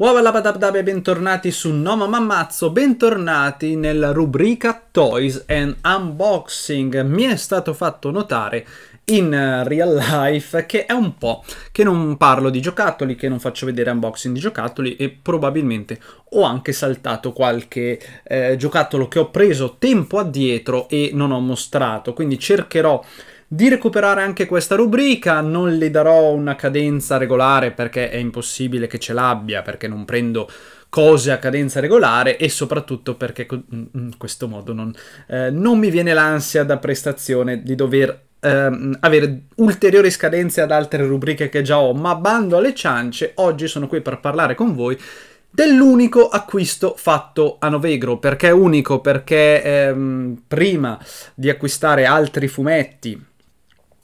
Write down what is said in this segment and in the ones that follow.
Wabalabadabdab e bentornati su Noma Mammazzo, bentornati nella rubrica Toys and Unboxing. Mi è stato fatto notare in eh, real life che è un po' che non parlo di giocattoli, che non faccio vedere unboxing di giocattoli e probabilmente ho anche saltato qualche eh, giocattolo che ho preso tempo addietro e non ho mostrato, quindi cercherò di recuperare anche questa rubrica. Non le darò una cadenza regolare perché è impossibile che ce l'abbia, perché non prendo cose a cadenza regolare e soprattutto perché in mm, mm, questo modo non, eh, non mi viene l'ansia da prestazione di dover Ehm, avere ulteriori scadenze ad altre rubriche che già ho, ma bando alle ciance, oggi sono qui per parlare con voi dell'unico acquisto fatto a Novegro. Perché unico? Perché ehm, prima di acquistare altri fumetti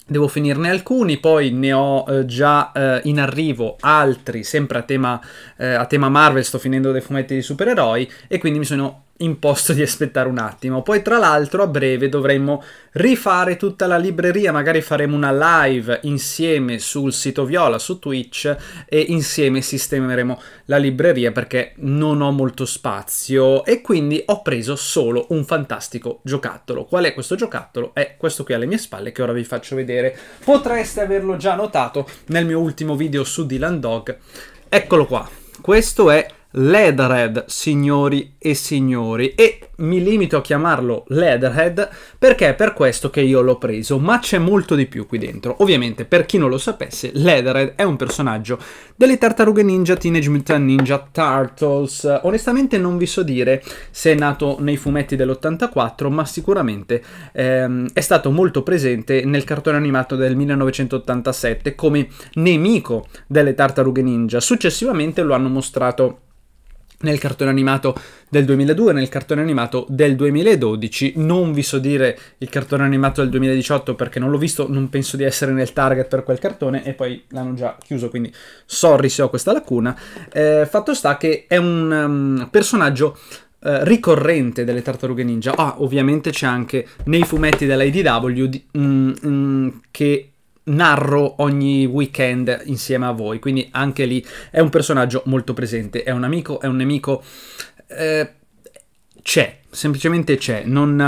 Devo finirne alcuni, poi ne ho eh, già eh, in arrivo altri, sempre a tema, eh, a tema Marvel, sto finendo dei fumetti di supereroi e quindi mi sono imposto di aspettare un attimo. Poi tra l'altro a breve dovremmo rifare tutta la libreria, magari faremo una live insieme sul sito Viola, su Twitch e insieme sistemeremo la libreria perché non ho molto spazio e quindi ho preso solo un fantastico giocattolo. Qual è questo giocattolo? È questo qui alle mie spalle che ora vi faccio vedere. Potreste averlo già notato nel mio ultimo video su Dylan Dog. Eccolo qua. Questo è L'Edared, signori e signori, e mi limito a chiamarlo Leatherhead perché è per questo che io l'ho preso, ma c'è molto di più qui dentro. Ovviamente, per chi non lo sapesse, Leatherhead è un personaggio delle Tartarughe Ninja Teenage Mutant Ninja Turtles. Onestamente non vi so dire se è nato nei fumetti dell'84, ma sicuramente ehm, è stato molto presente nel cartone animato del 1987 come nemico delle Tartarughe Ninja. Successivamente lo hanno mostrato nel cartone animato del 2002, nel cartone animato del 2012. Non vi so dire il cartone animato del 2018 perché non l'ho visto, non penso di essere nel target per quel cartone e poi l'hanno già chiuso, quindi sorry se ho questa lacuna. Eh, fatto sta che è un um, personaggio eh, ricorrente delle tartarughe ninja. Ah, ovviamente c'è anche nei fumetti dell'IDW di, mm, mm, che narro ogni weekend insieme a voi, quindi anche lì è un personaggio molto presente, è un amico, è un nemico, eh, c'è, semplicemente c'è, non,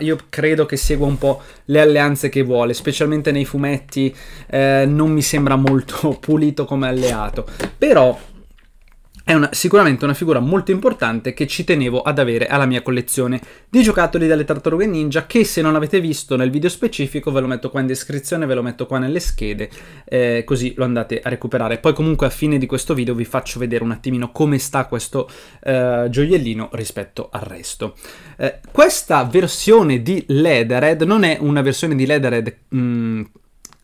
uh, io credo che segua un po' le alleanze che vuole, specialmente nei fumetti eh, non mi sembra molto pulito come alleato, però è una, sicuramente una figura molto importante che ci tenevo ad avere alla mia collezione di giocattoli dalle tartarughe ninja che se non avete visto nel video specifico ve lo metto qua in descrizione, ve lo metto qua nelle schede eh, così lo andate a recuperare. Poi comunque a fine di questo video vi faccio vedere un attimino come sta questo eh, gioiellino rispetto al resto. Eh, questa versione di Leatherhead non è una versione di Leatherhead... Mh, mm,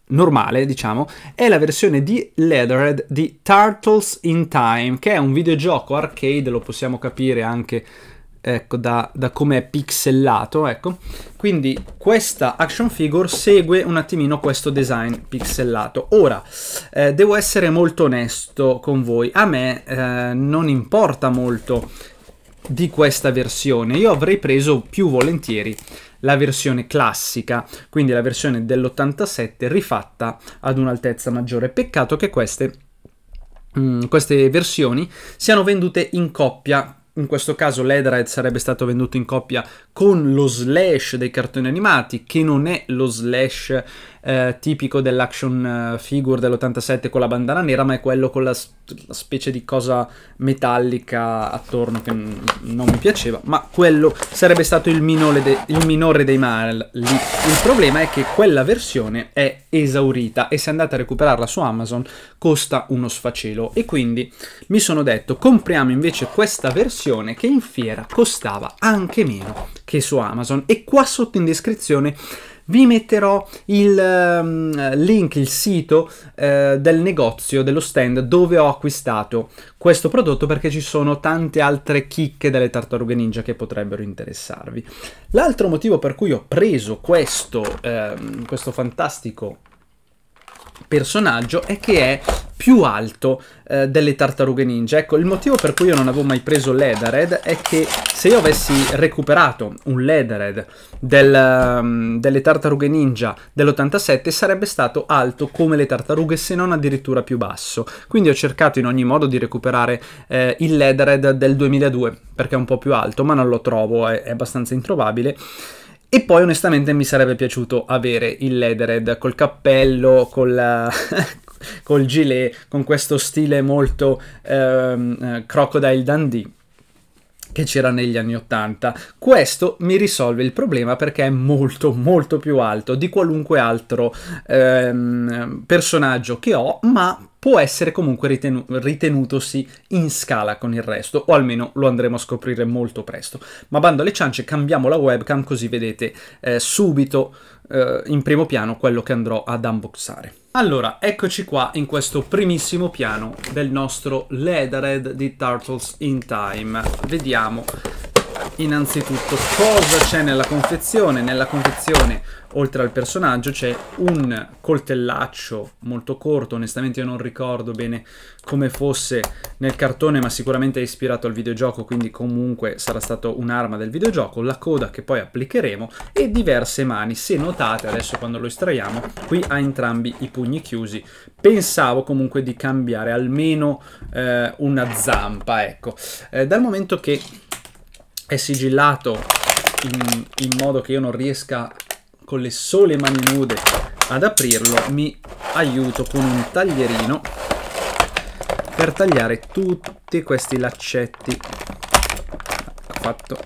normale, diciamo, è la versione di Leatherhead di Turtles in Time, che è un videogioco arcade, lo possiamo capire anche ecco, da, da come è pixellato, ecco. Quindi questa action figure segue un attimino questo design pixellato. Ora, eh, devo essere molto onesto con voi, a me eh, non importa molto di questa versione, io avrei preso più volentieri la versione classica, quindi la versione dell'87 rifatta ad un'altezza maggiore. Peccato che queste, mh, mm, queste versioni siano vendute in coppia in questo caso l'Edrad sarebbe stato venduto in coppia con lo slash dei cartoni animati, che non è lo slash eh, tipico dell'action eh, figure dell'87 con la bandana nera, ma è quello con la, la specie di cosa metallica attorno che non mi piaceva, ma quello sarebbe stato il minore, de il minore dei mali. Il problema è che quella versione è esaurita e se andate a recuperarla su Amazon costa uno sfacelo e quindi mi sono detto compriamo invece questa versione che in fiera costava anche meno che su Amazon e qua sotto in descrizione vi metterò il um, link, il sito eh, del negozio, dello stand dove ho acquistato questo prodotto perché ci sono tante altre chicche delle tartarughe ninja che potrebbero interessarvi. L'altro motivo per cui ho preso questo, eh, questo fantastico personaggio è che è più alto eh, delle tartarughe ninja. Ecco, il motivo per cui io non avevo mai preso l'Edared è che se io avessi recuperato un l'Edared del, um, delle tartarughe ninja dell'87 sarebbe stato alto come le tartarughe, se non addirittura più basso. Quindi ho cercato in ogni modo di recuperare eh, il l'Edared del 2002, perché è un po' più alto, ma non lo trovo, è, è abbastanza introvabile. E poi onestamente mi sarebbe piaciuto avere il Ledered col cappello, col, la... col gilet, con questo stile molto ehm, eh, Crocodile Dundee che c'era negli anni 80. Questo mi risolve il problema perché è molto molto più alto di qualunque altro ehm, personaggio che ho, ma può essere comunque ritenu- ritenutosi in scala con il resto, o almeno lo andremo a scoprire molto presto. Ma bando alle ciance, cambiamo la webcam così vedete eh, subito eh, in primo piano quello che andrò ad unboxare. Allora, eccoci qua in questo primissimo piano del nostro Leatherhead di Turtles in Time. Vediamo innanzitutto cosa c'è nella confezione. Nella confezione oltre al personaggio c'è un coltellaccio molto corto, onestamente io non ricordo bene come fosse nel cartone, ma sicuramente è ispirato al videogioco, quindi comunque sarà stato un'arma del videogioco, la coda che poi applicheremo e diverse mani. Se notate adesso quando lo estraiamo, qui ha entrambi i pugni chiusi. Pensavo comunque di cambiare almeno eh, una zampa, ecco. Eh, dal momento che è sigillato in, in modo che io non riesca con le sole mani nude ad aprirlo mi aiuto con un taglierino per tagliare tutti questi laccetti fatto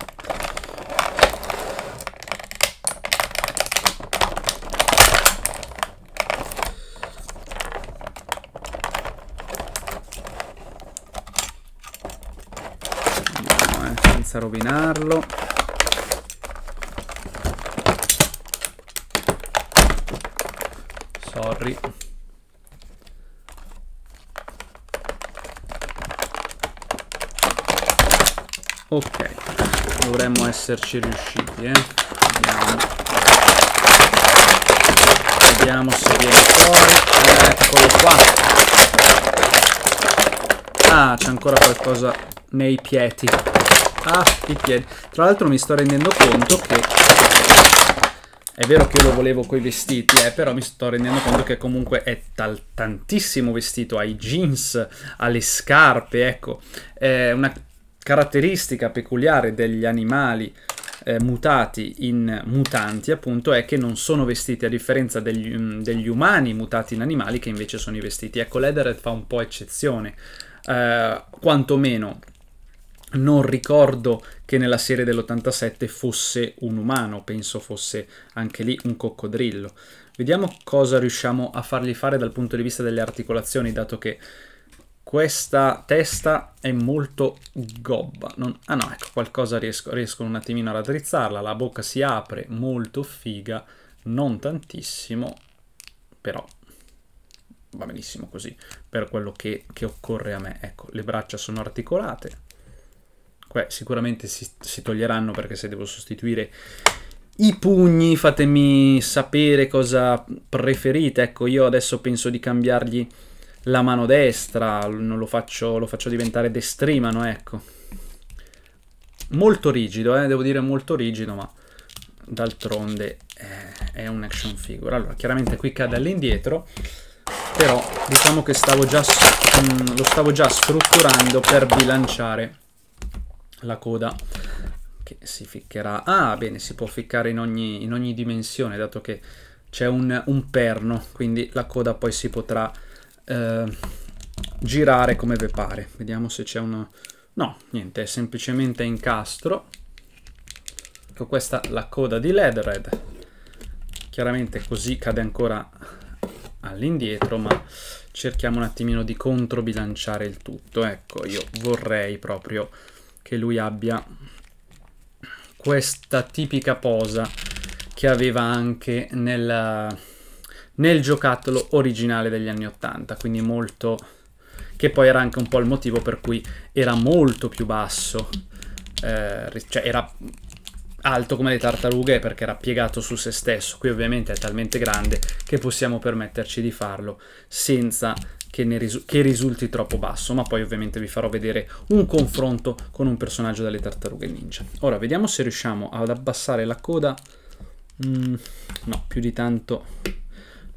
eh, senza rovinarlo fuori ok dovremmo esserci riusciti eh? vediamo. vediamo se viene fuori eh, eccolo qua ah c'è ancora qualcosa nei piedi ah i piedi tra l'altro mi sto rendendo conto che è vero che io lo volevo coi vestiti, eh, però mi sto rendendo conto che comunque è tal- tantissimo vestito, ai jeans, alle scarpe, ecco. È una caratteristica peculiare degli animali eh, mutati in mutanti, appunto, è che non sono vestiti, a differenza degli, um, degli umani mutati in animali, che invece sono i vestiti. Ecco, l'Edered fa un po' eccezione, eh, quantomeno non ricordo che nella serie dell'87 fosse un umano, penso fosse anche lì un coccodrillo. Vediamo cosa riusciamo a fargli fare dal punto di vista delle articolazioni, dato che questa testa è molto gobba. Non... Ah no, ecco, qualcosa riesco, riescono un attimino a raddrizzarla, la bocca si apre, molto figa, non tantissimo, però va benissimo così, per quello che, che occorre a me. Ecco, le braccia sono articolate, Beh, sicuramente si, si toglieranno perché se devo sostituire i pugni, fatemi sapere cosa preferite. Ecco, io adesso penso di cambiargli la mano destra, non lo faccio, lo faccio diventare destrimano, ecco. Molto rigido, eh? devo dire molto rigido, ma d'altronde eh, è un action figure. Allora, chiaramente qui cade all'indietro, però diciamo che stavo già, mh, mm, lo stavo già strutturando per bilanciare la coda che si ficcherà. Ah, bene, si può ficcare in ogni, in ogni dimensione, dato che c'è un, un, perno, quindi la coda poi si potrà eh, girare come ve pare. Vediamo se c'è uno... No, niente, è semplicemente incastro. Ecco questa la coda di Leatherhead. Chiaramente così cade ancora all'indietro, ma cerchiamo un attimino di controbilanciare il tutto. Ecco, io vorrei proprio che lui abbia questa tipica posa che aveva anche nel, nel giocattolo originale degli anni 80, quindi molto che poi era anche un po' il motivo per cui era molto più basso, eh, cioè era alto come le tartarughe perché era piegato su se stesso, qui ovviamente è talmente grande che possiamo permetterci di farlo senza che, risu che, risulti troppo basso, ma poi ovviamente vi farò vedere un confronto con un personaggio dalle tartarughe ninja. Ora, vediamo se riusciamo ad abbassare la coda. Mm, no, più di tanto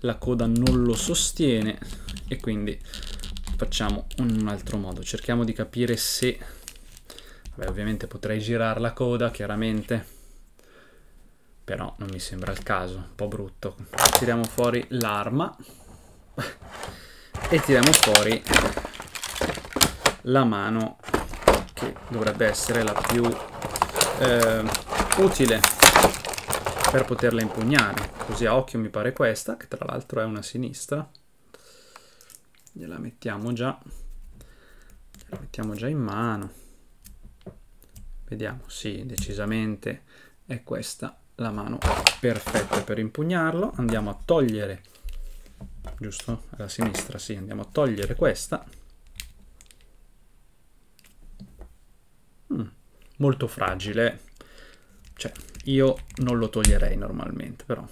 la coda non lo sostiene e quindi facciamo in un altro modo. Cerchiamo di capire se... Vabbè, ovviamente potrei girare la coda, chiaramente però non mi sembra il caso, un po' brutto. Tiriamo fuori l'arma e tiriamo fuori la mano che dovrebbe essere la più eh, utile per poterla impugnare così a occhio mi pare questa che tra l'altro è una sinistra gliela mettiamo già gliela mettiamo già in mano vediamo sì decisamente è questa la mano perfetta per impugnarlo andiamo a togliere giusto? Alla sinistra, sì, andiamo a togliere questa. Mm, molto fragile, cioè io non lo toglierei normalmente, però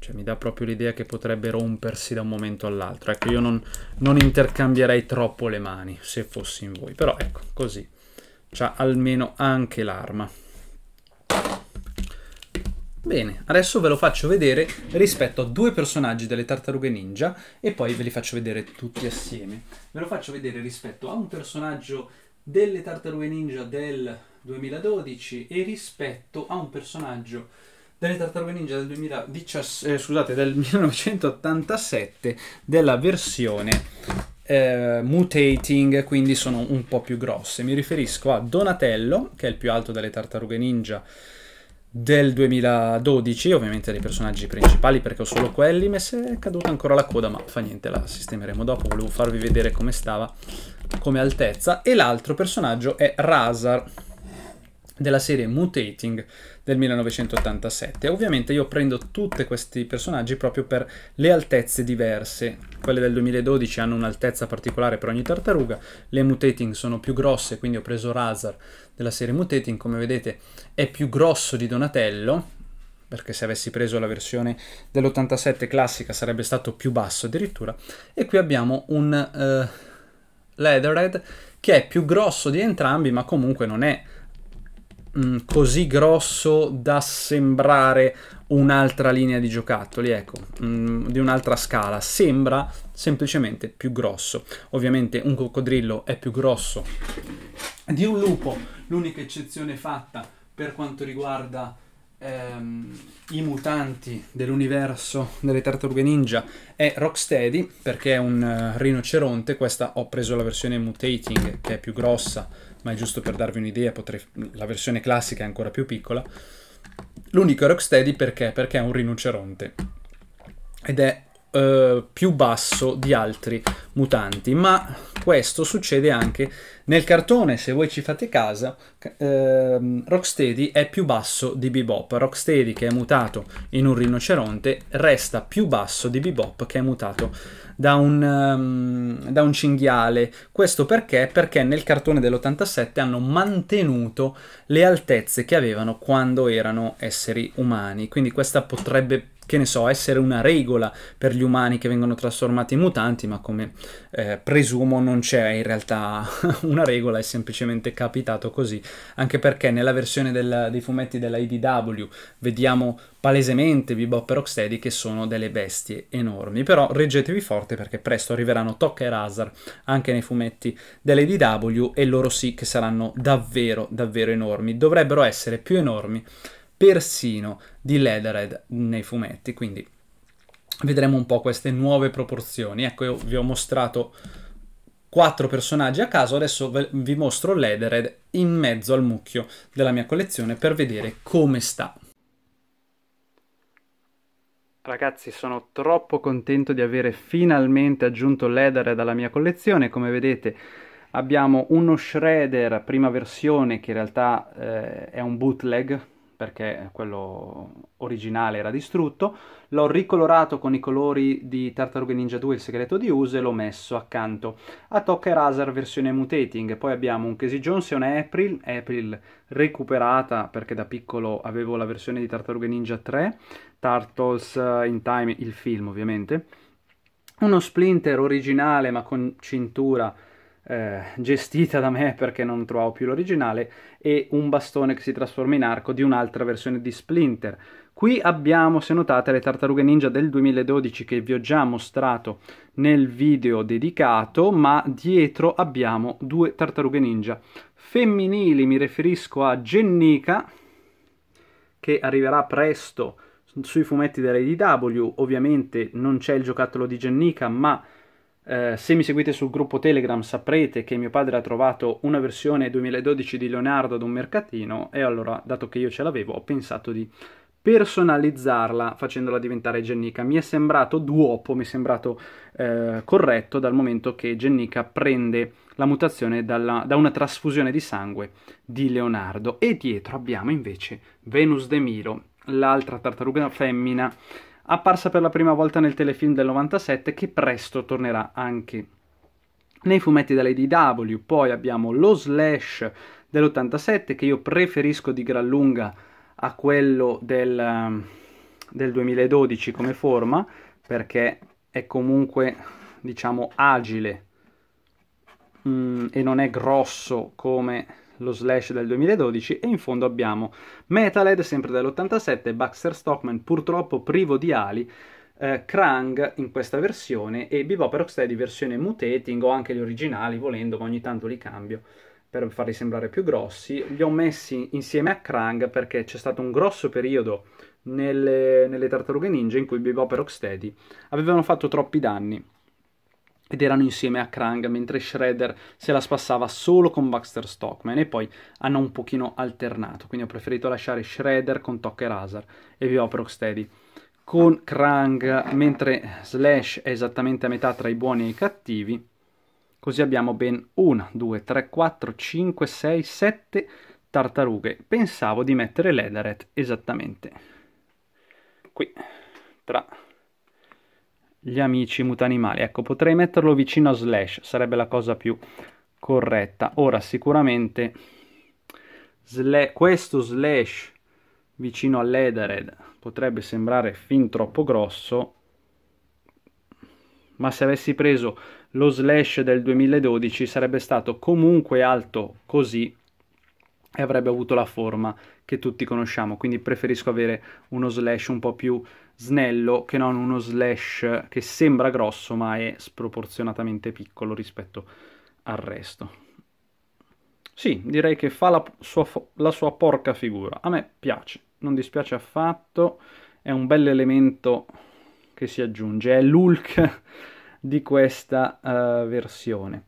cioè, mi dà proprio l'idea che potrebbe rompersi da un momento all'altro. Ecco, io non, non, intercambierei troppo le mani se fossi in voi, però ecco, così. C'ha almeno anche l'arma. Bene, adesso ve lo faccio vedere rispetto a due personaggi delle tartarughe ninja e poi ve li faccio vedere tutti assieme. Ve lo faccio vedere rispetto a un personaggio delle tartarughe ninja del 2012 e rispetto a un personaggio delle tartarughe ninja del, 2017, eh, scusate, del 1987 della versione eh, mutating, quindi sono un po' più grosse. Mi riferisco a Donatello, che è il più alto delle tartarughe ninja del 2012, ovviamente dei personaggi principali perché ho solo quelli, mi è caduta ancora la coda, ma fa niente, la sistemeremo dopo, volevo farvi vedere come stava come altezza. E l'altro personaggio è Razar della serie Mutating, del 1987. Ovviamente io prendo tutti questi personaggi proprio per le altezze diverse. Quelle del 2012 hanno un'altezza particolare per ogni tartaruga, le mutating sono più grosse, quindi ho preso Razar della serie mutating, come vedete è più grosso di Donatello, perché se avessi preso la versione dell'87 classica sarebbe stato più basso addirittura. E qui abbiamo un uh, Leatherhead che è più grosso di entrambi, ma comunque non è mh, mm, così grosso da sembrare un'altra linea di giocattoli, ecco, mh, mm, di un'altra scala, sembra semplicemente più grosso. Ovviamente un coccodrillo è più grosso di un lupo, l'unica eccezione fatta per quanto riguarda ehm, i mutanti dell'universo delle tartarughe ninja è Rocksteady perché è un uh, rinoceronte, questa ho preso la versione mutating che è più grossa ma è giusto per darvi un'idea, potrei... la versione classica è ancora più piccola. L'unico è Rocksteady perché? Perché è un rinoceronte. Ed è eh, più basso di altri mutanti, ma questo succede anche nel cartone, se voi ci fate caso, eh, Rocksteady è più basso di Bebop, Rocksteady che è mutato in un rinoceronte resta più basso di Bebop che è mutato da un, um, da un cinghiale, questo perché? Perché nel cartone dell'87 hanno mantenuto le altezze che avevano quando erano esseri umani, quindi questa potrebbe che ne so, essere una regola per gli umani che vengono trasformati in mutanti, ma come eh, presumo non c'è in realtà una regola, è semplicemente capitato così, anche perché nella versione del, dei fumetti della IDW vediamo palesemente Bebop e Rocksteady che sono delle bestie enormi, però reggetevi forte perché presto arriveranno Tocca e Razar anche nei fumetti della IDW e loro sì che saranno davvero davvero enormi, dovrebbero essere più enormi persino di Leatherhead nei fumetti, quindi vedremo un po' queste nuove proporzioni. Ecco, io vi ho mostrato quattro personaggi a caso, adesso vi mostro Leatherhead in mezzo al mucchio della mia collezione per vedere come sta. Ragazzi sono troppo contento di avere finalmente aggiunto Leatherhead alla mia collezione, come vedete abbiamo uno Shredder prima versione che in realtà eh, è un bootleg, perché quello originale era distrutto, l'ho ricolorato con i colori di Tartarughe Ninja 2 il segreto di Uso e l'ho messo accanto a Toker Razer versione mutating, poi abbiamo un Casey Jones e un April, April recuperata perché da piccolo avevo la versione di Tartarughe Ninja 3, Turtles eh, in Time, il film ovviamente, uno Splinter originale ma con cintura eh, gestita da me perché non trovavo più l'originale, e un bastone che si trasforma in arco di un'altra versione di Splinter. Qui abbiamo, se notate, le tartarughe ninja del 2012 che vi ho già mostrato nel video dedicato, ma dietro abbiamo due tartarughe ninja femminili, mi riferisco a Gennica, che arriverà presto sui fumetti della IDW, ovviamente non c'è il giocattolo di Gennica, ma eh, se mi seguite sul gruppo Telegram saprete che mio padre ha trovato una versione 2012 di Leonardo ad un mercatino e allora, dato che io ce l'avevo, ho pensato di personalizzarla facendola diventare Gennica. Mi è sembrato duopo, mi è sembrato eh, corretto dal momento che Gennica prende la mutazione dalla, da una trasfusione di sangue di Leonardo. E dietro abbiamo invece Venus de Milo, l'altra tartaruga femmina apparsa per la prima volta nel telefilm del 97 che presto tornerà anche nei fumetti della IDW. Poi abbiamo lo Slash dell'87 che io preferisco di gran lunga a quello del, ehm, del 2012 come forma perché è comunque diciamo agile mm, e non è grosso come lo Slash del 2012 e in fondo abbiamo Metalhead sempre dell'87, Baxter Stockman purtroppo privo di ali, eh, Krang in questa versione e Bebop Rocksteady versione mutating o anche gli originali volendo ma ogni tanto li cambio per farli sembrare più grossi. Li ho messi insieme a Krang perché c'è stato un grosso periodo nelle, nelle tartarughe ninja in cui Bebop e Rocksteady avevano fatto troppi danni ed erano insieme a Krang, mentre Shredder se la spassava solo con Baxter Stockman e poi hanno un pochino alternato, quindi ho preferito lasciare Shredder con Tucker Hazard e Viva Rocksteady con Krang, mentre Slash è esattamente a metà tra i buoni e i cattivi, così abbiamo ben 1, 2, 3, 4, 5, 6, 7 tartarughe. Pensavo di mettere Ledaret esattamente qui, tra gli amici mutanimali. Ecco, potrei metterlo vicino a slash, sarebbe la cosa più corretta. Ora, sicuramente sla questo slash vicino all'Ethered potrebbe sembrare fin troppo grosso, ma se avessi preso lo slash del 2012 sarebbe stato comunque alto così e avrebbe avuto la forma che tutti conosciamo, quindi preferisco avere uno slash un po' più snello che non uno slash che sembra grosso ma è sproporzionatamente piccolo rispetto al resto. Sì, direi che fa la sua, la sua porca figura, a me piace, non dispiace affatto, è un bel elemento che si aggiunge, è l'ulk di questa uh, versione.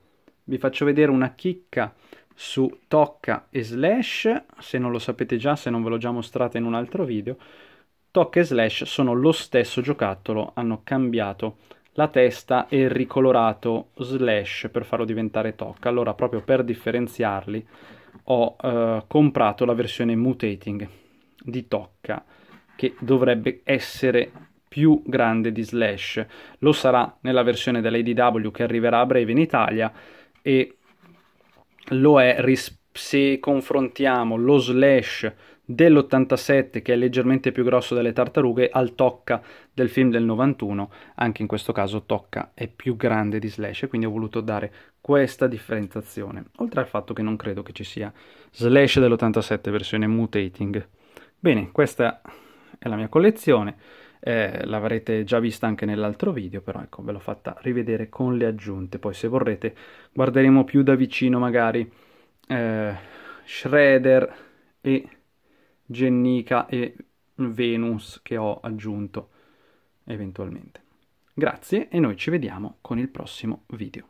Vi faccio vedere una chicca su tocca e slash, se non lo sapete già, se non ve l'ho già mostrato in un altro video, tocca e slash sono lo stesso giocattolo, hanno cambiato la testa e ricolorato slash per farlo diventare tocca. Allora, proprio per differenziarli, ho eh, comprato la versione mutating di tocca, che dovrebbe essere più grande di slash. Lo sarà nella versione dell'ADW che arriverà a breve in Italia e lo è ris- se confrontiamo lo slash dell'87 che è leggermente più grosso delle tartarughe al tocca del film del 91 anche in questo caso tocca è più grande di slash quindi ho voluto dare questa differenziazione oltre al fatto che non credo che ci sia slash dell'87 versione mutating bene questa è la mia collezione eh, l'avrete già vista anche nell'altro video, però ecco, ve l'ho fatta rivedere con le aggiunte. Poi se vorrete guarderemo più da vicino magari eh, Shredder e Gennica e Venus che ho aggiunto eventualmente. Grazie e noi ci vediamo con il prossimo video.